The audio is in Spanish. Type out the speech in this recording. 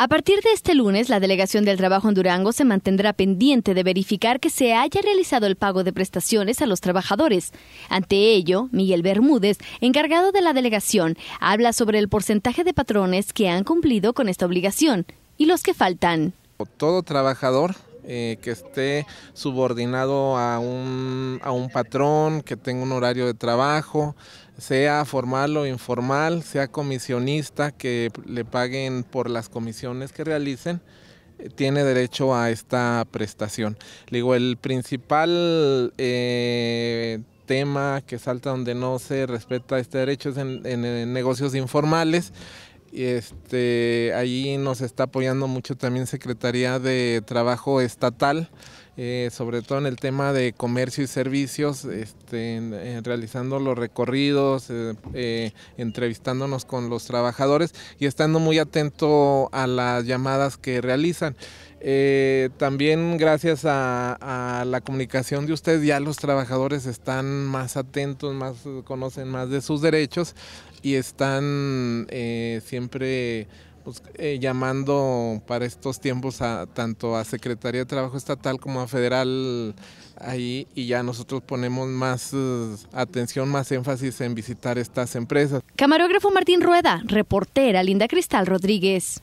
A partir de este lunes, la Delegación del Trabajo en Durango se mantendrá pendiente de verificar que se haya realizado el pago de prestaciones a los trabajadores. Ante ello, Miguel Bermúdez, encargado de la delegación, habla sobre el porcentaje de patrones que han cumplido con esta obligación y los que faltan. Todo trabajador eh, que esté subordinado a un, patrón, que tenga un horario de trabajo, sea formal o informal, sea comisionista, que le paguen por las comisiones que realicen eh, tiene derecho a esta prestación. digo, el principal eh, tema que salta donde no se respeta este derecho es en, en, en negocios informales. Y este, allí nos está apoyando mucho también Secretaría de Trabajo Estatal, eh, sobre todo en el tema de comercio y servicios, este, realizando los recorridos, eh, eh, entrevistándonos con los trabajadores y estando muy atento a las llamadas que realizan. Eh, también gracias a, la comunicación de ustedes ya los trabajadores están más atentos, más conocen más de sus derechos y están eh, siempre pues, eh, llamando para estos tiempos a, tanto a Secretaría de Trabajo Estatal como a Federal ahí y ya nosotros ponemos más eh, atención, más énfasis en visitar estas empresas. Camarógrafo Martín Rueda, reportera Linda Cristal Rodríguez.